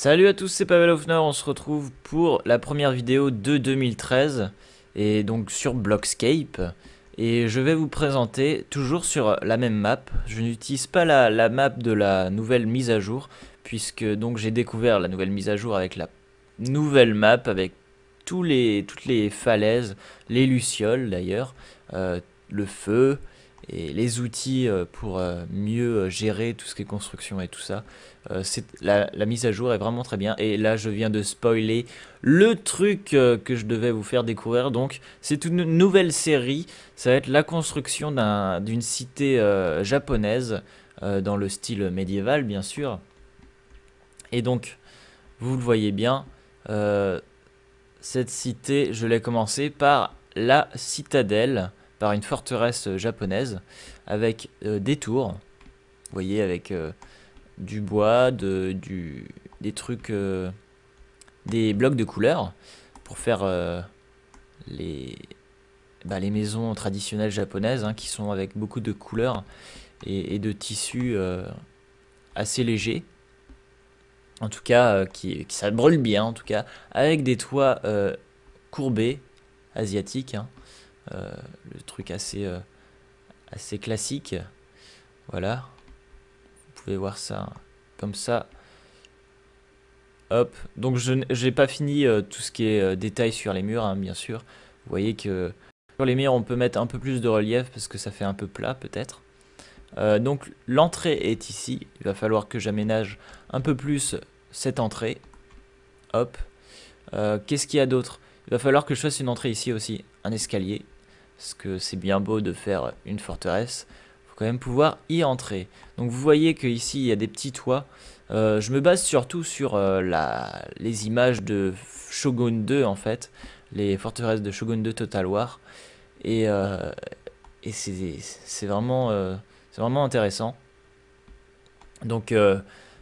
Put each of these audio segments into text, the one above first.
Salut à tous, c'est Pavel Hoffner, on se retrouve pour la première vidéo de 2013, et donc sur Blockscape. Et je vais vous présenter, toujours sur la même map, je n'utilise pas la, map de la nouvelle mise à jour, puisque donc j'ai découvert la nouvelle mise à jour avec la nouvelle map, avec tous les, toutes les falaises, les lucioles d'ailleurs, euh, le feu, et les outils euh, pour euh, mieux euh, gérer tout ce qui est construction et tout ça. C'est la, mise à jour est vraiment très bien. Et là, je viens de spoiler le truc que je devais vous faire découvrir. Donc, c'est une nouvelle série. Ça va être la construction d'une cité japonaise dans le style médiéval, bien sûr. Et donc, vous le voyez bien, cette cité, je l'ai commencé par la citadelle par une forteresse euh, japonaise avec euh, des tours, vous voyez, avec euh, du bois, de, du, des trucs, des blocs de couleurs pour faire les, bah, les maisons traditionnelles japonaises hein, qui sont avec beaucoup de couleurs et, de tissus assez légers. En tout cas, qui, ça brûle bien, en tout cas, avec des toits courbés, asiatiques. Hein. Euh, le truc assez, euh, assez classique. Voilà, vous pouvez voir ça comme ça. Hop, donc je n'ai pas fini euh, tout ce qui est détail sur les murs, hein, bien sûr. Vous voyez que sur les murs, on peut mettre un peu plus de relief parce que ça fait un peu plat peut-être. donc l'entrée est ici, il va falloir que j'aménage un peu plus cette entrée. Hop. Qu'est-ce qu'il y a d'autre Il va falloir que je fasse une entrée ici aussi, un escalier parce que c'est bien beau de faire une forteresse, Il faut quand même pouvoir y entrer. Donc vous voyez qu'ici il y a des petits toits. Euh, je me base surtout sur euh, la, les images de Shogun 2 en fait, les forteresses de Shogun 2 Total War. Et, euh, c'est vraiment, vraiment intéressant. Donc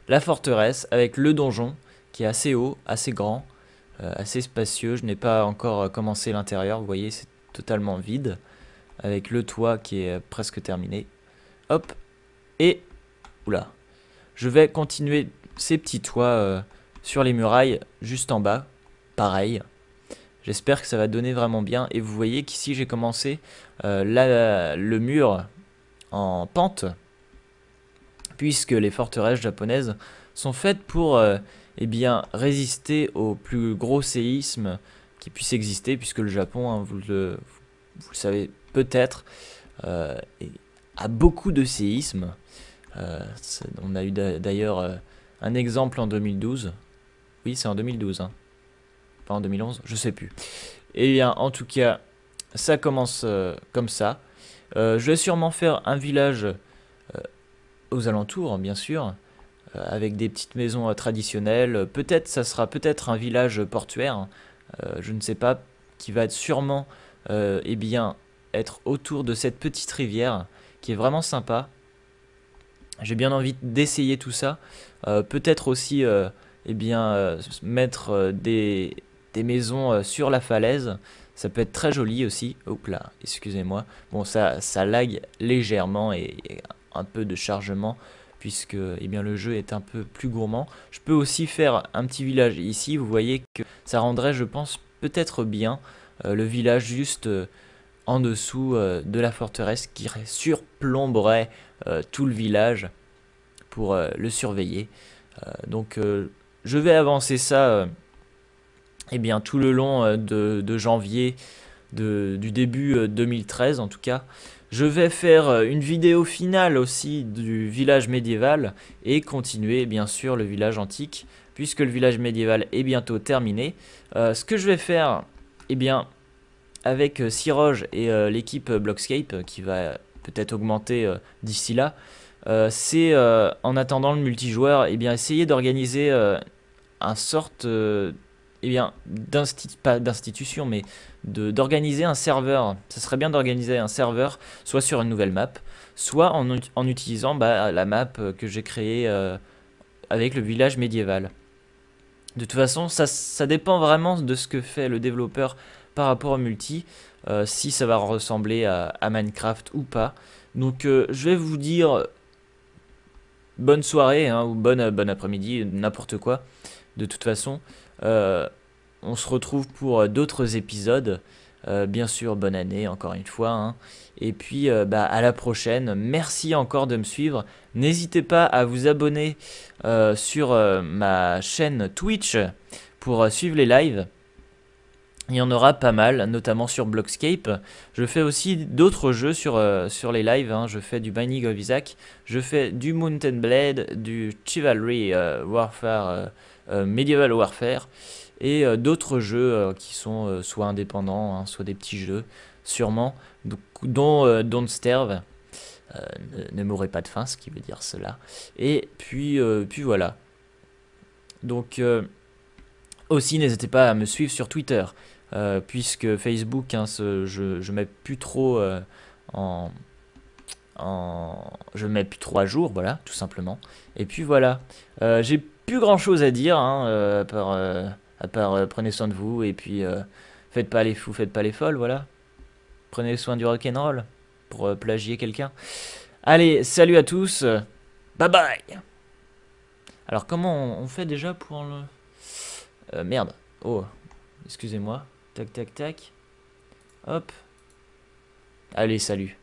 la forteresse avec le donjon qui est assez haut, assez grand, assez spacieux. Je n'ai pas encore commencé l'intérieur, vous voyez totalement vide, avec le toit qui est euh, presque terminé. Hop, et... Oula, je vais continuer ces petits toits euh, sur les murailles juste en bas, pareil. J'espère que ça va donner vraiment bien. Et vous voyez qu'ici j'ai commencé euh, le mur en pente, puisque les forteresses japonaises sont faites pour et eh bien, résister aux plus gros séismes puisse exister, puisque le Japon, hein, vous, le, vous, savez peut-être, euh, a beaucoup de séismes. Euh, on a eu d'ailleurs euh, un exemple en 2012. Oui, c'est en 2012, hein. pas en 2011, je sais plus. Et eh bien, en tout cas, ça commence comme ça. je vais sûrement faire un village aux alentours, bien sûr, avec des petites maisons traditionnelles. Peut-être, ça sera peut-être un village portuaire, hein. Euh, je ne sais pas, qui va sûrement euh, eh bien, être autour de cette petite rivière qui est vraiment sympa. J'ai bien envie d'essayer tout ça. Euh, peut-être aussi eh bien, mettre des, maisons sur la falaise. Ça peut être très joli aussi. Hop là, excusez-moi. Bon, ça, ça lag légèrement et, un peu de chargement puisque eh bien, le jeu est un peu plus gourmand. Je peux aussi faire un petit village ici, vous voyez que ça rendrait je pense peut-être bien euh, le village juste euh, en dessous euh, de la forteresse qui surplomberait tout le village pour le surveiller. donc je vais avancer ça eh bien, tout le long de, janvier, de, du début 2013 en tout cas. Je vais faire euh, une vidéo finale aussi du village médiéval et continuer bien sûr le village antique puisque le village médiéval est bientôt terminé. Euh, ce que je vais faire, eh bien, avec euh, Siroge et l'équipe Blockscape qui va peut-être augmenter d'ici là, c'est en attendant le multijoueur, et eh bien, essayer d'organiser un sorte eh bien, pas d'institution, mais d'organiser un serveur. ça serait bien d'organiser un serveur, soit sur une nouvelle map, soit en, utilisant bah, la map euh, que j'ai créée euh, avec le village médiéval. De toute façon, ça, dépend vraiment de ce que fait le développeur par rapport au multi, euh, si ça va ressembler à, Minecraft ou pas. Donc je vais vous dire bonne soirée hein, ou bonne, bonne après-midi, n'importe quoi, de toute façon. Euh, on se retrouve pour euh, d'autres épisodes. Euh, bien sûr, bonne année encore une fois. Hein. Et puis, bah, à la prochaine. Merci encore de me suivre. N'hésitez pas à vous abonner sur ma chaîne Twitch pour suivre les lives. Il y en aura pas mal, notamment sur Blockscape. Je fais aussi d'autres jeux sur, euh, sur les lives. Hein. Je fais du Binding of Isaac, je fais du Mountain Blade, du Chivalry euh, Warfare, euh, Medieval Warfare, et d'autres jeux qui sont soit indépendants, hein, soit des petits jeux, sûrement, donc, dont Don't Starve. ne, ne mourrez pas de faim, ce qui veut dire cela. Et puis, puis voilà. Donc aussi, n'hésitez pas à me suivre sur Twitter, euh, puisque Facebook, hein, je, ne mets plus trop euh, en, en, Je mets plus trois jours, voilà, tout simplement. Et puis voilà, euh, j'ai plus grand chose à dire, hein, à part, prenez soin de vous, et puis faites pas les fous, faites pas les folles, voilà. Prenez soin du rock'n'roll, pour plagier quelqu'un. Allez, salut à tous, bye bye alors comment on fait déjà pour le... Euh, merde. Oh, excusez-moi. Tac, tac, tac. Hop. Allez, salut.